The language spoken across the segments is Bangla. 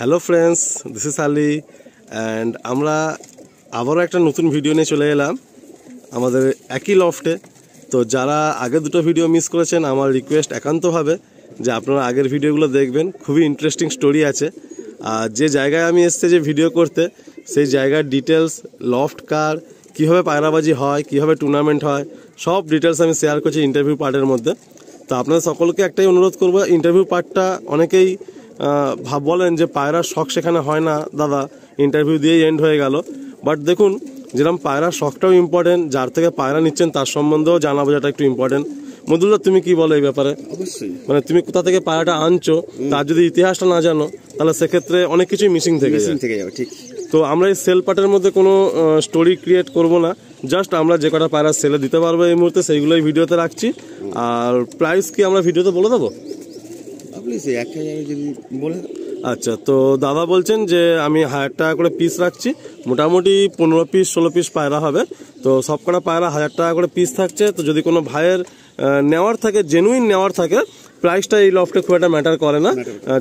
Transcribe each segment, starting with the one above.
Hello friends this is Ali and আমরা আবারও একটা নতুন ভিডিও নিয়ে চলে এলাম আমাদের একই লফটে তো যারা আগে দুটো ভিডিও মিস করেছেন আমার রিকোয়েস্ট একান্তভাবে যে আপনারা আগের ভিডিওগুলো দেখবেন খুবই ইন্টারেস্টিং স্টোরি আছে আর যে জায়গায় আমি এসছে যে ভিডিও করতে সেই জায়গার ডিটেলস লফট কার কীভাবে পায়রাবাজি হয় কীভাবে টুর্নামেন্ট হয় সব ডিটেলস আমি শেয়ার করছি ইন্টারভিউ পার্টের মধ্যে তো আপনাদের সকলকে একটাই অনুরোধ করবো ইন্টারভিউ পার্টটা অনেকেই ভাব বলেন যে পায়রার শখ সেখানে হয় না দাদা ইন্টারভিউ দিয়েই এন্ড হয়ে গেল বাট দেখুন যেরকম পায়রার শখটাও ইম্পর্টেন্ট যার থেকে পায়রা নিচ্ছেন তার সম্বন্ধেও জানা বোঝাটা একটু ইম্পর্টেন্ট মধুদা তুমি কি বলো এই ব্যাপারে মানে তুমি কোথা থেকে পায়রাটা আনছো তার যদি ইতিহাসটা না জানো তাহলে সেক্ষেত্রে অনেক কিছুই মিসিং থেকে যাবে ঠিক তো আমরা এই সেল পার্টের মধ্যে কোনো স্টোরি ক্রিয়েট করব না জাস্ট আমরা যে কটা পায়রা সেলে দিতে পারবো এই মুহূর্তে সেইগুলোই ভিডিওতে রাখছি আর প্রাইস কি আমরা ভিডিওতে বলে দেবো আচ্ছা তো দাদা বলছেন যে আমি হাজার টাকা করে পিস রাখছি মোটামুটি পনেরো পিস ষোলো পিস পায়রা হবে তো সবকটা পায়রা হাজার টাকা করে পিস থাকছে তো যদি কোনো ভাইয়ের নেওয়ার থাকে জেনুইন নেওয়ার থাকে প্রাইসটা এই লফটে খুব একটা ম্যাটার করে না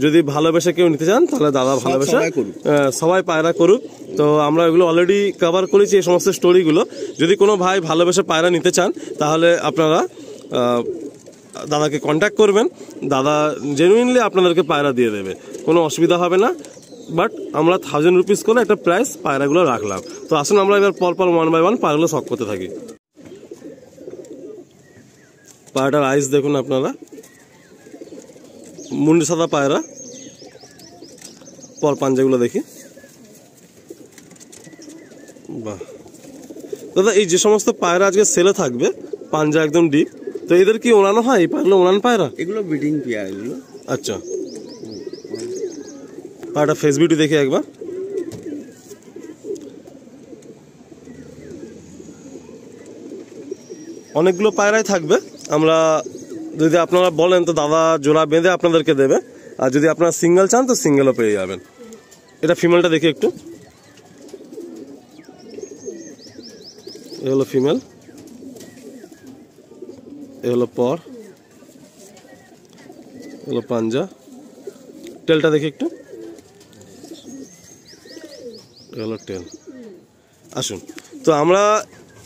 যদি ভালোবেসে কেউ নিতে চান তাহলে দাদা ভালোবেসে সবাই পায়রা করুক তো আমরা এগুলো অলরেডি কভার করেছি এই সমস্ত স্টোরিগুলো যদি কোনো ভাই ভালোবেসে পায়রা নিতে চান তাহলে আপনারা দাদাকে কন্ট্যাক্ট করবেন দাদা জেনুইনলি আপনাদেরকে পায়রা দিয়ে দেবে কোনো অসুবিধা হবে না বাট আমরা থাউজেন্ড রুপিস করে একটা প্রাইস পায়রাগুলো রাখলাম তো আসুন আমরা এবার পর পর ওয়ান বাই ওয়ান পায়রাগুলো শখ করতে থাকি পায়রাটার আইস দেখুন আপনারা মুন্ডি সাদা পায়রা পর পাঞ্জাগুলো দেখি বাহ দাদা এই যে সমস্ত পায়রা আজকে সেলে থাকবে পাঞ্জা একদম ডিপ তো এদের কি ওড়ানো হয় এই পায়রাগুলো পায়রা এগুলো ব্রিডিং পেয়ার এগুলো আচ্ছা পায়রাটা ফেস বিউটি দেখি একবার অনেকগুলো পায়রাই থাকবে আমরা যদি আপনারা বলেন তো দাদা জোড়া বেঁধে আপনাদেরকে দেবে আর যদি আপনারা সিঙ্গেল চান তো সিঙ্গেলও পেয়ে যাবেন এটা ফিমেলটা দেখি একটু এগুলো ফিমেল এগুলো পর এগুলো পাঞ্জা টেলটা দেখি একটু এগুলো টেল আসুন তো আমরা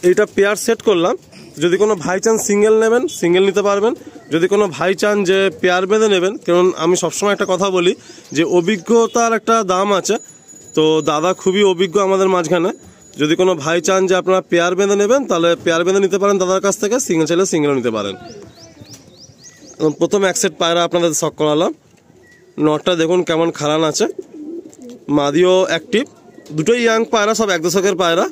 এইটা পেয়ার সেট করলাম যদি কোনো ভাই চান সিঙ্গেল নেবেন সিঙ্গেল নিতে পারবেন যদি কোনো ভাই চান যে পেয়ার বেঁধে নেবেন কারণ আমি সবসময় একটা কথা বলি যে অভিজ্ঞতার একটা দাম আছে তো দাদা খুবই অভিজ্ঞ আমাদের মাঝখানে যদি কোনো ভাই চান যে আপনারা পেয়ার বেঁধে নেবেন তাহলে পেয়ার বেঁধে নিতে পারেন দাদার কাছ থেকে সিঙ্গেল চাইলে সিঙ্গেলও নিতে পারেন প্রথম এক সেট পায়রা আপনাদের শখ করালাম নটটা দেখুন কেমন খারান আছে মাদিও অ্যাক্টিভ দুটোই ইয়াং পায়রা সব এক দশকের পায়রা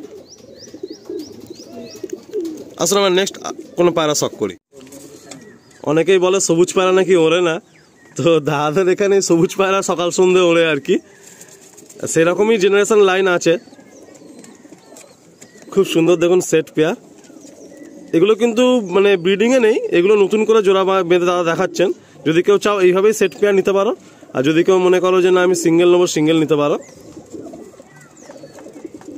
আসলে আমরা নেক্সট কোনো পায়রা শখ করি অনেকেই বলে সবুজ পায়রা নাকি ওড়ে না তো দাদাদের এখানে সবুজ পায়রা সকাল সন্ধে ওড়ে আর কি সেরকমই জেনারেশন লাইন আছে খুব সুন্দর দেখুন সেট পেয়ার এগুলো কিন্তু মানে ব্রিডিংয়ে নেই এগুলো নতুন করে জোড়া বেঁধে দাদা দেখাচ্ছেন যদি কেউ চাও এইভাবেই সেট পেয়ার নিতে পারো আর যদি কেউ মনে করো যে না আমি সিঙ্গেল নেবো সিঙ্গেল নিতে পারো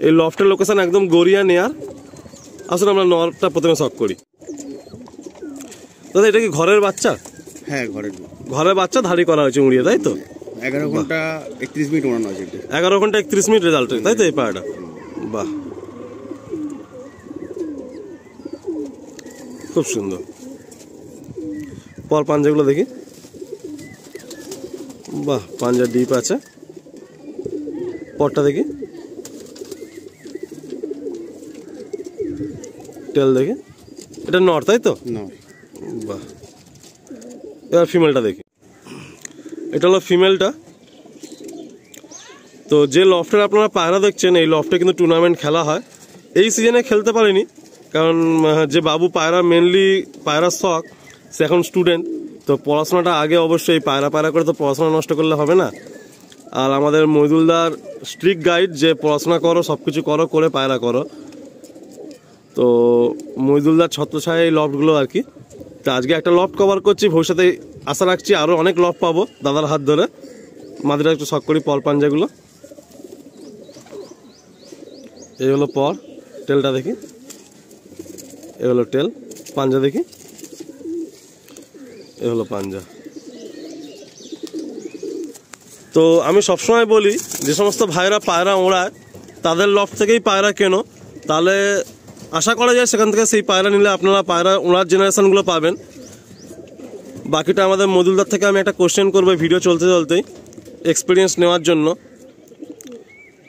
এই লফটের লোকেশান একদম গড়িয়া নেয়ার আসলে আমরা নরটা প্রথমে শখ করি দাদা এটা কি ঘরের বাচ্চা হ্যাঁ ঘরের ঘরের বাচ্চা ধারি করা হয়েছে উড়িয়ে তাই তো এগারো ঘন্টা একত্রিশ মিনিট উড়ানো হয়েছে এগারো ঘন্টা একত্রিশ মিনিট রেজাল্ট তাই তো এই পাড়াটা বাহ খুব সুন্দর পর পাঞ্জাগুলো দেখি বাহ পাঞ্জা ডিপ আছে পরটা দেখি টেল দেখি এটা নর তাই তো বাহ এবার ফিমেলটা দেখি এটা হলো ফিমেলটা তো যে লফটের আপনারা পায়রা দেখছেন এই লফটে কিন্তু টুর্নামেন্ট খেলা হয় এই সিজনে খেলতে পারেনি কারণ যে বাবু পায়রা মেনলি পায়রার শখ সে এখন স্টুডেন্ট তো পড়াশোনাটা আগে অবশ্যই পায়রা পায়রা করে তো পড়াশোনা নষ্ট করলে হবে না আর আমাদের মহিদুলদার স্ট্রিক্ট গাইড যে পড়াশোনা করো সব কিছু করো করে পায়রা করো তো মহিদুলদার ছত্রছায় এই লফটগুলো আর কি তো আজকে একটা লফট কভার করছি ভবিষ্যতে আশা রাখছি আরও অনেক লফট পাবো দাদার হাত ধরে মাদিরা একটু শখ করি পর পাঞ্জাগুলো এই হলো পর টেলটা দেখি এ হলো টেল পাঞ্জা দেখি এ হলো পাঞ্জা তো আমি সবসময় বলি যে সমস্ত ভাইরা পায়রা ওড়ায় তাদের লফ থেকেই পায়রা কেনো তাহলে আশা করা যায় সেখান থেকে সেই পায়রা নিলে আপনারা পায়রা ওড়ার জেনারেশানগুলো পাবেন বাকিটা আমাদের মদুলদার থেকে আমি একটা কোশ্চেন করবো ভিডিও চলতে চলতেই এক্সপিরিয়েন্স নেওয়ার জন্য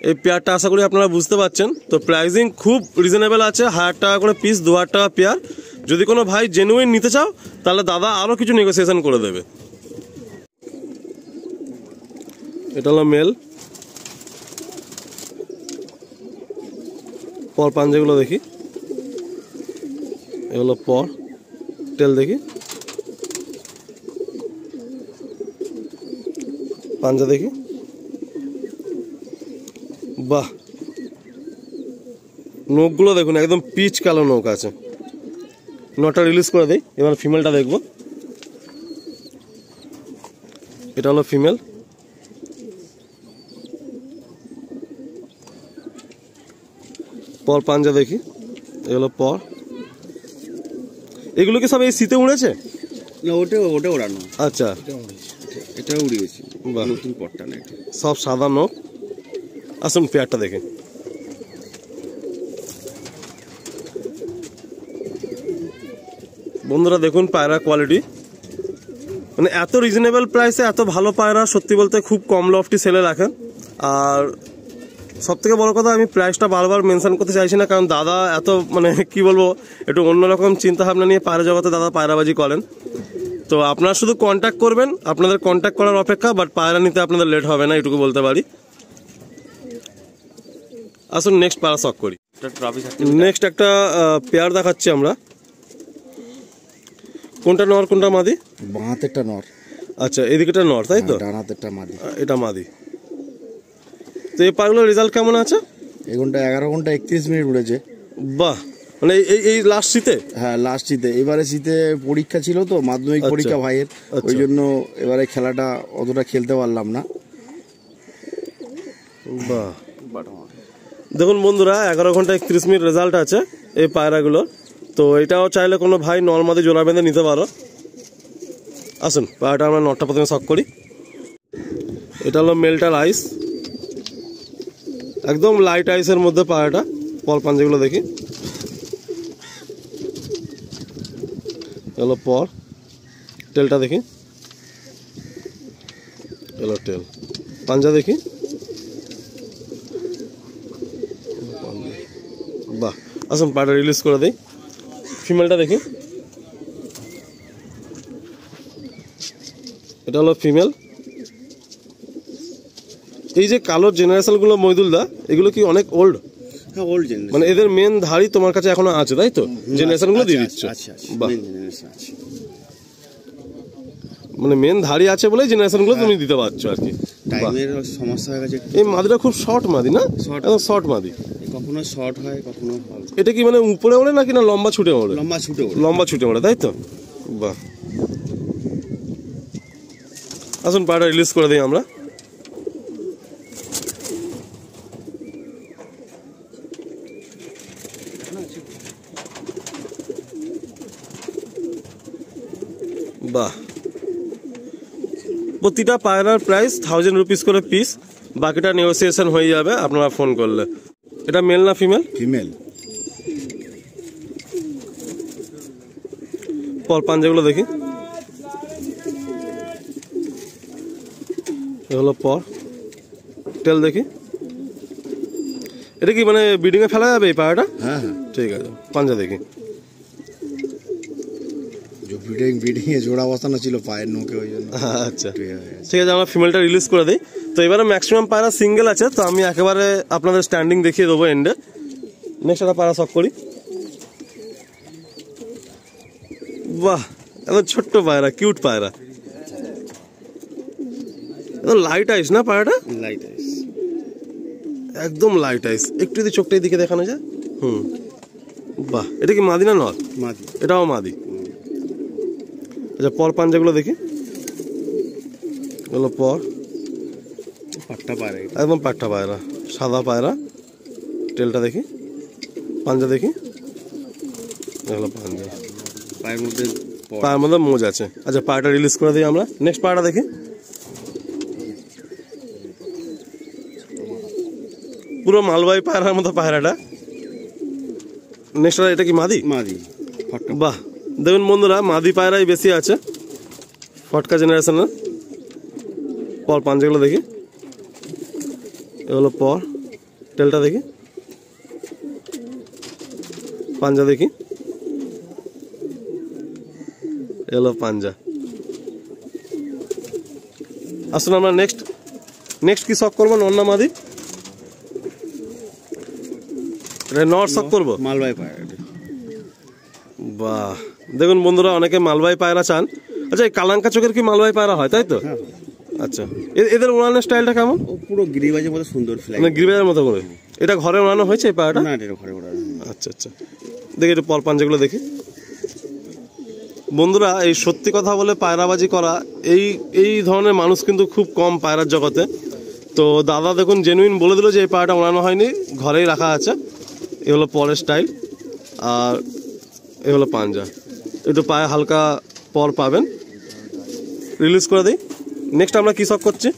এই পেয়ারটা আশা করি আপনারা বুঝতে পারছেন তো প্রাইসিং খুব রিজনেবল আছে হাজার টাকা করে পিস দু হাজার টাকা পেয়ার যদি কোনো ভাই জেনুইন নিতে চাও তাহলে দাদা আরও কিছু নেগোসিয়েশন করে দেবে এটা হলো মেল পর পাঞ্জাগুলো দেখি এগুলো পর তেল দেখি পাঞ্জা দেখি বাহ নখগুলো দেখুন একদম পিচ কালো নখ আছে নটা রিলিজ করে দেয় এবার ফিমেলটা দেখব এটা হলো ফিমেল পর পাঞ্জা দেখি এগুলো পর এগুলো কি সব এই শীতে উড়েছে ওটা ওটা আচ্ছা সব সাদা নখ আসুন পেয়ারটা দেখে বন্ধুরা দেখুন পায়রা কোয়ালিটি মানে এত রিজনেবল প্রাইসে এত ভালো পায়রা সত্যি বলতে খুব কম লফটি সেলে রাখেন আর সবথেকে বড় কথা আমি প্রাইসটা বারবার মেনশন করতে চাইছি না কারণ দাদা এত মানে কি বলবো একটু অন্যরকম চিন্তাভাবনা নিয়ে পায়রা জগতে দাদা পায়রাবাজি করেন তো আপনারা শুধু কন্ট্যাক্ট করবেন আপনাদের কন্ট্যাক্ট করার অপেক্ষা বাট পায়রা নিতে আপনাদের লেট হবে না এটুকু বলতে পারি আসুন নেক্সট পাড়া শখ করি নেক্সট একটা পেয়ার দেখাচ্ছি আমরা কোনটা নর কোনটা মাদি বাঁহাতেরটা নর আচ্ছা এদিকেটা নর তাই তো হ্যাঁ, ডানাতেরটা মাদি এটা মাদি তো এই পাগুলোর রেজাল্ট কেমন আছে এই ঘন্টা এগারো ঘন্টা একত্রিশ মিনিট উড়েছে বাহ মানে এই এই লাস্ট শীতে হ্যাঁ লাস্ট শীতে এবারে শীতে পরীক্ষা ছিল তো মাধ্যমিক আচ্ছা। পরীক্ষা ভাইয়ের আচ্ছা। ওই জন্য এবারে খেলাটা অতটা খেলতে পারলাম না বাহ দেখুন বন্ধুরা এগারো ঘন্টা একত্রিশ মিনিট রেজাল্ট আছে এই পায়রাগুলোর তো এটাও চাইলে কোনো ভাই নর্মাদি জোড়া বেঁধে নিতে পারো আসুন পায়রাটা আমরা নটটা প্রথমে শখ করি এটা হলো মেলটার আইস একদম লাইট আইসের মধ্যে পায়রাটা পল পাঞ্জাগুলো দেখি এলো পর টেলটা দেখি এলো টেল পাঞ্জা দেখি আসুন পাটা রিলিজ করে দিই ফিমেলটা দেখি এটা হলো ফিমেল এই যে কালো জেনারেশনগুলো ময়দুলদা এগুলো কি অনেক ওল্ড হ্যাঁ ওল্ড মানে এদের মেন ধারই তোমার কাছে এখনো আছে তাই তো জেনারেশনগুলো দিয়ে দিচ্ছ মানে মেন ধারই আছে বলে জেনারেশনগুলো তুমি হ্যাঁ। দিতে পারছো আর কি টাইমের সমস্যা হয়ে গেছে এই মাদিটা খুব শর্ট মাদি না শর্ট মাদি কখনো শর্ট হয় কখনো এটা কি মানে উপরে ওড়ে নাকি না লম্বা ছুটে ওড়ে লম্বা ছুটে ওড়ে লম্বা ছুটে ওড়ে তাই তো বাহ আসুন পাটা রিলিজ করে দিই আমরা বাহ প্রতিটা পায়রার প্রাইস থাউজেন্ড রুপিস করে পিস বাকিটা নেগোসিয়েশন হয়ে যাবে আপনারা ফোন করলে এটা মেল না ফিমেল ফিমেল পর পাঞ্জাগুলো দেখি এগুলো পর তেল দেখি এটা কি মানে বিডিংয়ে ফেলা যাবে এই পাহাড়টা হ্যাঁ হ্যাঁ ঠিক আছে পাঞ্জা দেখি বিডিং বিডিংয়ে জোড়া না ছিল পায়ের নোকে ওই জন্য আচ্ছা ঠিক আছে আমরা ফিমেলটা রিলিজ করে দিই তো এবারে ম্যাক্সিমাম পায়রা সিঙ্গেল আছে তো আমি একেবারে আপনাদের স্ট্যান্ডিং দেখিয়ে দেবো এন্ডে নেক্সট একটা পায়রা শখ করি বাহ একদম ছোট্ট পায়রা কিউট পায়রা একদম লাইট আইস না পায়রাটা লাইট আইস একদম লাইট আইস একটু যদি চোখটা দিকে দেখানো যায় হুম বাহ এটা কি মাদি না নর মাদি এটাও মাদি আচ্ছা পর পাঞ্জাগুলো দেখি এগুলো পর পাট্টা পায়রা একদম পাট্টা পায়রা সাদা পায়রা টেলটা দেখি পাঞ্জা দেখি এগুলো পাঞ্জা পায়ের মধ্যে পায়ের মধ্যে মোজ আছে আচ্ছা পায়টা রিলিজ করে দিই আমরা নেক্সট পায়রাটা দেখি পুরো মালবাহী পায়রার মতো পায়রাটা নেক্সট এটা কি মাদি মাদি বাহ দেখুন বন্ধুরা মাদি পায়রাই বেশি আছে ফটকা জেনারেশনের পর পাঞ্জাগুলো দেখি এগুলো পর তেলটা দেখি পাঞ্জা দেখি এগুলো পাঞ্জা আসুন আমরা নেক্সট নেক্সট কি শখ করবো অন্য মাদি নট শখ করবো মালবাই পায়রা বাহ দেখুন বন্ধুরা অনেকে মালবাই পায়রা চান আচ্ছা এই কালাঙ্কা চোখের কি মালবাই পায়রা হয় তাই তো হ্যাঁ। আচ্ছা এদের উড়ানোর স্টাইলটা কেমন পুরো গিরিবাজের মতো সুন্দর ফ্লাই মানে গিরিবাজের মতো করে এটা ঘরে ওড়ানো হয়েছে এই পাড়াটা না এটা ঘরে ওড়ানো আচ্ছা আচ্ছা দেখি একটু পর পাঞ্জাগুলো দেখি বন্ধুরা এই সত্যি কথা বলে পায়রাবাজি করা এই এই ধরনের মানুষ কিন্তু খুব কম পায়রার জগতে তো দাদা দেখুন জেনুইন বলে দিল যে এই পায়রাটা ওড়ানো হয়নি ঘরেই রাখা আছে এ হলো পরের স্টাইল আর এ হলো পাঞ্জা একটু পায়ে হালকা পর পাবেন রিলিজ করে দিই নেক্সট আমরা কী সব করছি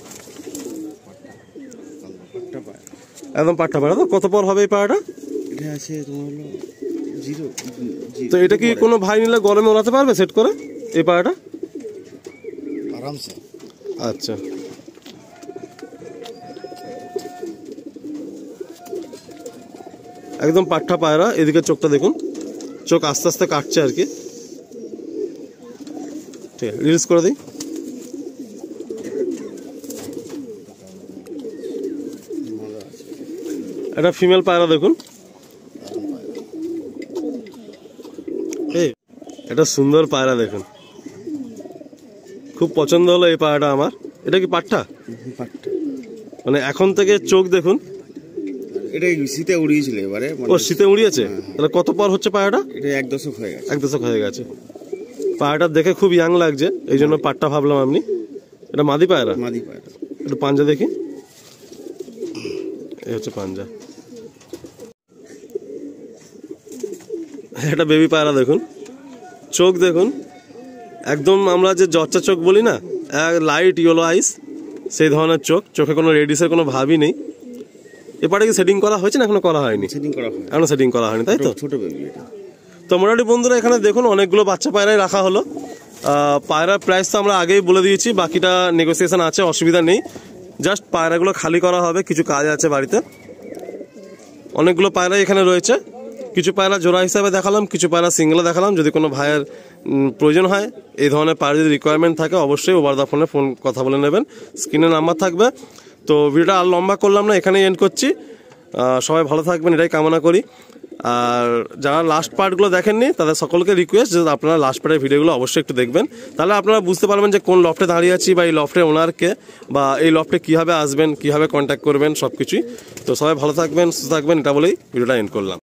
একদম পাট্টা পাড়া তো কত পর হবে এই পাড়াটা তো এটা কি কোনো ভাই নিলে গরমে ওড়াতে পারবে সেট করে এই পাড়াটা আরামসে আচ্ছা একদম পাট্টা পায়রা এদিকে চোখটা দেখুন চোখ আস্তে আস্তে কাটছে আর কি ঠিক আছে রিলিজ করে দিই এটা ফিমেল পায়রা দেখুন এটা সুন্দর পায়রা দেখুন খুব পছন্দ হলো এই পায়রাটা আমার এটা কি পাট্টা মানে এখন থেকে চোখ দেখুন এটা মানে শীতে উড়িয়েছে হ্যাঁ। হচ্ছে এক দশক হয়ে গেছে দেখে খুব ইয়াং লাগছে এই জন্য ভাবলাম আপনি এটা পায়রা পাঞ্জা দেখি এই হচ্ছে পাঞ্জা এটা বেবি পায়রা দেখুন চোখ দেখুন একদম আমরা যে জর্চা চোখ বলি না লাইট ইয়েলো আইস সেই ধরনের চোখ চোখে কোনো রেডিসের কোনো ভাবই নেই এপারে কি সেটিং করা হয়েছে না এখনো করা হয়নি এখনো সেটিং করা হয়নি তাই তো তো মোটামুটি বন্ধুরা এখানে দেখুন অনেকগুলো বাচ্চা পায়রাই রাখা হলো পায়রার প্রাইস তো আমরা আগেই বলে দিয়েছি বাকিটা নেগোসিয়েশন আছে অসুবিধা নেই জাস্ট পায়রাগুলো খালি করা হবে কিছু কাজ আছে বাড়িতে অনেকগুলো পায়রাই এখানে রয়েছে কিছু পায়রা জোড়া হিসাবে দেখালাম কিছু পায়রা সিঙ্গেলে দেখালাম যদি কোনো ভাইয়ের প্রয়োজন হয় এই ধরনের পায়রা যদি রিকোয়ারমেন্ট থাকে অবশ্যই ওভার দা ফোনে ফোন কথা বলে নেবেন স্ক্রিনে নাম্বার থাকবে তো ভিডিওটা আর লম্বা করলাম না এখানেই এন্ড করছি সবাই ভালো থাকবেন এটাই কামনা করি আর যারা লাস্ট পার্টগুলো দেখেননি তাদের সকলকে রিকোয়েস্ট যে আপনারা লাস্ট পার্টের ভিডিওগুলো অবশ্যই একটু দেখবেন তাহলে আপনারা বুঝতে পারবেন যে কোন লফটে দাঁড়িয়ে আছি বা এই লফটের ওনারকে বা এই লফটে কীভাবে আসবেন কীভাবে কন্ট্যাক্ট করবেন সব কিছুই তো সবাই ভালো থাকবেন সুস্থ থাকবেন এটা বলেই ভিডিওটা এন্ড করলাম